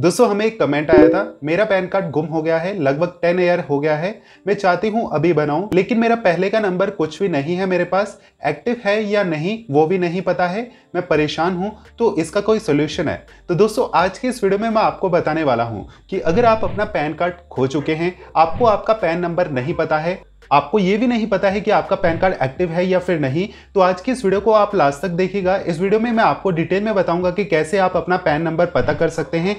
दोस्तों हमें एक कमेंट आया था मेरा पैन कार्ड गुम हो गया है लगभग टेन ईयर हो गया है मैं चाहती हूँ अभी बनाऊं लेकिन मेरा पहले का नंबर कुछ भी नहीं है मेरे पास एक्टिव है या नहीं वो भी नहीं पता है मैं परेशान हूँ तो इसका कोई सोल्यूशन है तो दोस्तों आज की इस वीडियो में मैं आपको बताने वाला हूँ कि अगर आप अपना पैन कार्ड खो चुके हैं आपको आपका पैन नंबर नहीं पता है आपको ये भी नहीं पता है कि आपका पैन कार्ड एक्टिव है या फिर नहीं तो आज की इस वीडियो को आप लास्ट तक देखिएगा इस वीडियो में मैं आपको डिटेल में बताऊंगा कि कैसे आप अपना पैन नंबर पता कर सकते हैं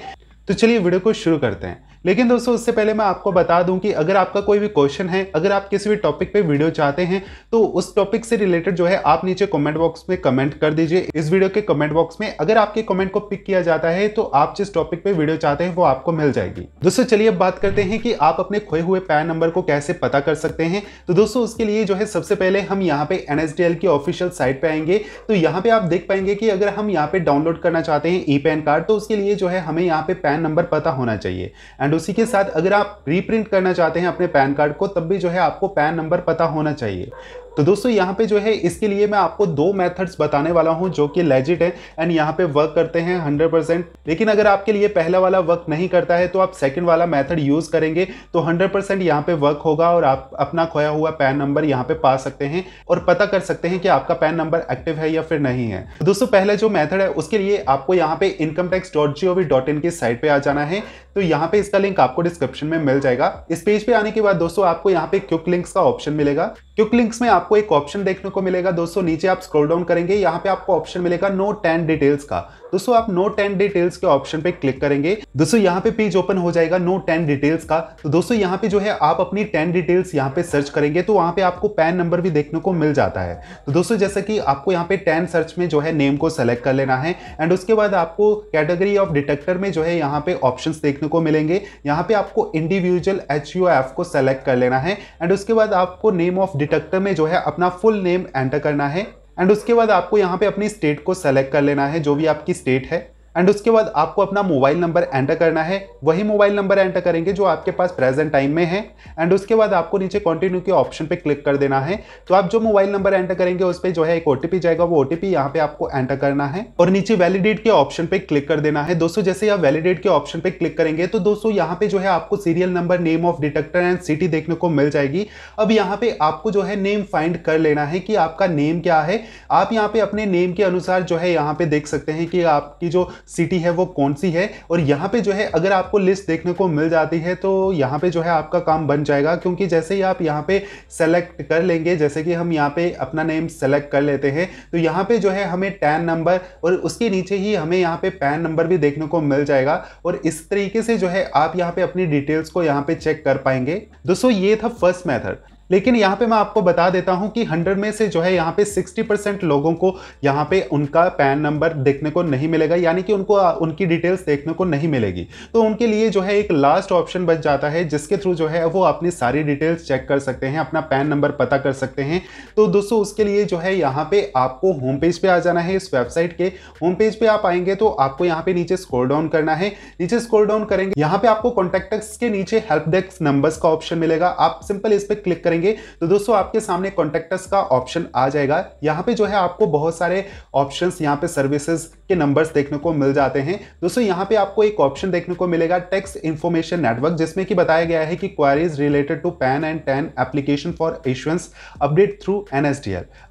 तो चलिए वीडियो को शुरू करते हैं लेकिन दोस्तों उससे पहले मैं आपको बता दूं कि अगर आपका कोई भी क्वेश्चन है अगर आप किसी भी टॉपिक पे वीडियो चाहते हैं तो उस टॉपिक से रिलेटेड जो है आप नीचे कमेंट बॉक्स में कमेंट कर दीजिए इस वीडियो के कमेंट बॉक्स में अगर आपके कमेंट को पिक किया जाता है तो आप जिस टॉपिक पे वीडियो चाहते हैं वो आपको मिल जाएगी दोस्तों चलिए अब बात करते हैं कि आप अपने खोए हुए पैन नंबर को कैसे पता कर सकते हैं तो दोस्तों उसके लिए जो है सबसे पहले हम यहाँ पे एन की ऑफिशियल साइट पे आएंगे तो यहाँ पे आप देख पाएंगे कि अगर हम यहाँ पे डाउनलोड करना चाहते हैं ई पैन कार्ड तो उसके लिए जो है हमें यहाँ पे पैन नंबर पता होना चाहिए एंड उसी के साथ अगर आप रीप्रिंट करना चाहते हैं अपने पैन कार्ड को तब भी जो है आपको पैन नंबर पता होना चाहिए तो दोस्तों यहाँ पे जो है इसके लिए मैं आपको दो मेथड्स बताने वाला हूँ जो कि लेजिट है एंड यहाँ पे वर्क करते हैं परसेंट लेकिन अगर आपके लिए पहला वाला वर्क नहीं करता है तो आप सेकंड वाला मेथड यूज़ करेंगे तो हंड्रेड परसेंट यहाँ पे वर्क होगा और आप अपना खोया हुआ पैन नंबर यहाँ पे पा सकते हैं और पता कर सकते हैं कि आपका पैन नंबर एक्टिव है या फिर नहीं है तो दोस्तों पहले जो मेथड है उसके लिए आपको यहाँ पे income tax dot G O V dot in की साइट पर आ जाना है तो यहाँ पे इसका लिंक आपको डिस्क्रिप्शन में मिल जाएगा इस पेज पे आने के बाद दोस्तों आपको यहाँ पे क्विक लिंक्स का ऑप्शन मिलेगा क्विक लिंक्स में आपको एक ऑप्शन देखने को मिलेगा दोस्तों नीचे आप स्क्रॉल डाउन करेंगे यहाँ पे आपको ऑप्शन मिलेगा नो टेन डिटेल्स का दोस्तों आप नो टेन डिटेल्स के ऑप्शन पे क्लिक करेंगे दोस्तों यहाँ पे पेज ओपन हो जाएगा नो टेन डिटेल्स का तो दोस्तों यहाँ पे जो है आप अपनी टेन डिटेल्स यहाँ पे सर्च करेंगे तो वहाँ पे आपको पैन नंबर भी देखने को मिल जाता है तो दोस्तों जैसे कि आपको यहाँ पे टेन सर्च में जो है नेम को सेलेक्ट कर लेना है एंड उसके बाद आपको कैटेगरी ऑफ डिटेक्टर में जो है यहाँ पे ऑप्शन देखने को मिलेंगे यहाँ पे आपको इंडिविजुअल एच को सेलेक्ट कर लेना है एंड उसके बाद आपको नेम ऑफ डिटेक्टर में जो है अपना फुल नेम एंटर करना है एंड उसके बाद आपको यहाँ पे अपनी स्टेट को सेलेक्ट कर लेना है जो भी आपकी स्टेट है एंड उसके बाद आपको अपना मोबाइल नंबर एंटर करना है वही मोबाइल नंबर एंटर करेंगे जो आपके पास प्रेजेंट टाइम में है एंड उसके बाद आपको नीचे कंटिन्यू के ऑप्शन पे क्लिक कर देना है तो आप जो मोबाइल नंबर एंटर करेंगे उस पर जो है एक ओ जाएगा वो ओटीपी यहाँ पे आपको एंटर करना है और नीचे वैलिडेट के ऑप्शन पे क्लिक कर देना है दोस्तों जैसे आप वैलिडेट के ऑप्शन पे क्लिक करेंगे तो दोस्तों यहाँ पे जो है आपको serial number name of deductor and city देखने को मिल जाएगी अब यहाँ पे आपको जो है नेम फाइंड कर लेना है कि आपका नेम क्या है आप यहाँ पे अपने नेम के अनुसार जो है यहाँ पे देख सकते हैं कि आपकी जो सिटी है वो कौन सी है और यहाँ पे जो है अगर आपको लिस्ट देखने को मिल जाती है तो यहाँ पे जो है आपका काम बन जाएगा क्योंकि जैसे ही आप यहाँ पे सेलेक्ट कर लेंगे जैसे कि हम यहाँ पे अपना नेम सेलेक्ट कर लेते हैं तो यहाँ पे जो है हमें टैन नंबर और उसके नीचे ही हमें यहाँ पे पैन नंबर भी देखने को मिल जाएगा और इस तरीके से जो है आप यहाँ पे अपनी डिटेल्स को यहाँ पे चेक कर पाएंगे दोस्तों ये था फर्स्ट मैथड लेकिन यहाँ पे मैं आपको बता देता हूँ कि 100 में से जो है यहाँ पे 60 परसेंट लोगों को यहाँ पे उनका पैन नंबर देखने को नहीं मिलेगा यानी कि उनको उनकी डिटेल्स देखने को नहीं मिलेगी तो उनके लिए जो है एक लास्ट ऑप्शन बच जाता है जिसके थ्रू जो है वो अपनी सारी डिटेल्स चेक कर सकते हैं अपना पैन नंबर पता कर सकते हैं तो दोस्तों उसके लिए जो है यहाँ पर आपको होम पेज पे आ जाना है इस वेबसाइट के होम पेज पे आप आएंगे तो आपको यहाँ पे नीचे स्कोर डाउन करना है नीचे स्कोर डाउन करेंगे यहाँ पर आपको कॉन्टैक्ट के नीचे हेल्प डेस्क नंबर्स का ऑप्शन मिलेगा आप सिंपल इस पर क्लिक करेंगे करेंगे तो दोस्तों आपके सामने कॉन्टेक्टस का ऑप्शन आ जाएगा यहाँ पे जो है आपको बहुत सारे ऑप्शन यहाँ पे सर्विसेज के नंबर्स देखने को मिल जाते हैं दोस्तों यहाँ पे आपको एक ऑप्शन देखने को मिलेगा टेक्स इन्फॉर्मेशन नेटवर्क जिसमें कि बताया गया है कि queries related to PAN and TAN application for issuance update through N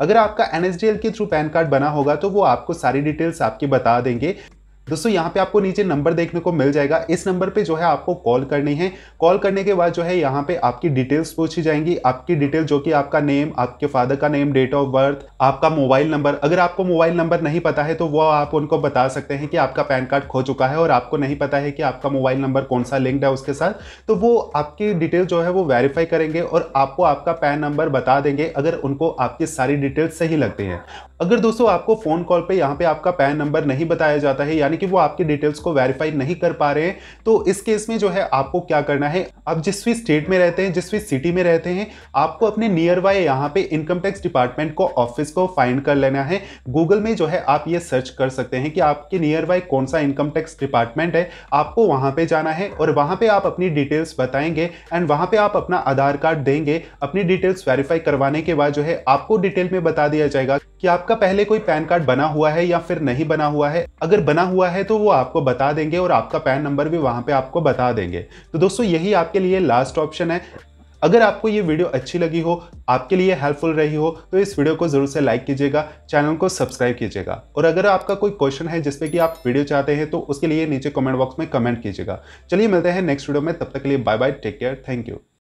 अगर आपका एन के थ्रू पैन कार्ड बना होगा तो वो आपको सारी डिटेल्स आपकी बता देंगे दोस्तों यहाँ पे आपको नीचे नंबर देखने को मिल जाएगा इस नंबर पे जो है आपको कॉल करनी है कॉल करने के बाद जो है यहाँ पे आपकी डिटेल्स पूछी जाएंगी आपकी डिटेल जो कि आपका नेम आपके फादर का नेम डेट ऑफ बर्थ आपका मोबाइल नंबर अगर आपको मोबाइल नंबर नहीं पता है तो वो आप उनको बता सकते हैं कि आपका पैन कार्ड खो चुका है और आपको नहीं पता है कि आपका मोबाइल नंबर कौन सा लिंक्ड है उसके साथ तो वो आपकी डिटेल जो है वो वेरीफाई करेंगे और आपको आपका पैन नंबर बता देंगे अगर उनको आपकी सारी डिटेल्स सही लगती हैं अगर दोस्तों आपको फ़ोन कॉल पर यहाँ पर आपका पैन नंबर नहीं बताया जाता है यानी यानी कि वो आपके डिटेल्स को वेरीफाई नहीं कर पा रहे हैं तो इस केस में जो है आपको क्या करना है आप जिस भी स्टेट में रहते हैं जिस भी सिटी में रहते हैं आपको अपने नियर बाय यहाँ पे इनकम टैक्स डिपार्टमेंट को ऑफिस को फाइंड कर लेना है गूगल में जो है आप ये सर्च कर सकते हैं कि आपके नियर बाय कौन सा इनकम टैक्स डिपार्टमेंट है आपको वहाँ पर जाना है और वहाँ पर आप अपनी डिटेल्स बताएंगे एंड वहाँ पर आप अपना आधार कार्ड देंगे अपनी डिटेल्स वेरीफाई करवाने के बाद जो है आपको डिटेल में बता दिया जाएगा कि आपका पहले कोई पैन कार्ड बना हुआ है या फिर नहीं बना हुआ है अगर बना हुआ हुआ है तो वो आपको बता देंगे और आपका पैन नंबर भी वहाँ पर आपको बता देंगे तो दोस्तों यही आपके लिए लास्ट ऑप्शन है अगर आपको ये वीडियो अच्छी लगी हो आपके लिए हेल्पफुल रही हो तो इस वीडियो को ज़रूर से लाइक कीजिएगा चैनल को सब्सक्राइब कीजिएगा और अगर आपका कोई क्वेश्चन है जिसपे कि आप वीडियो चाहते हैं तो उसके लिए नीचे कमेंट बॉक्स में कमेंट कीजिएगा चलिए मिलते हैं नेक्स्ट वीडियो में तब तक के लिए bye bye take care thank you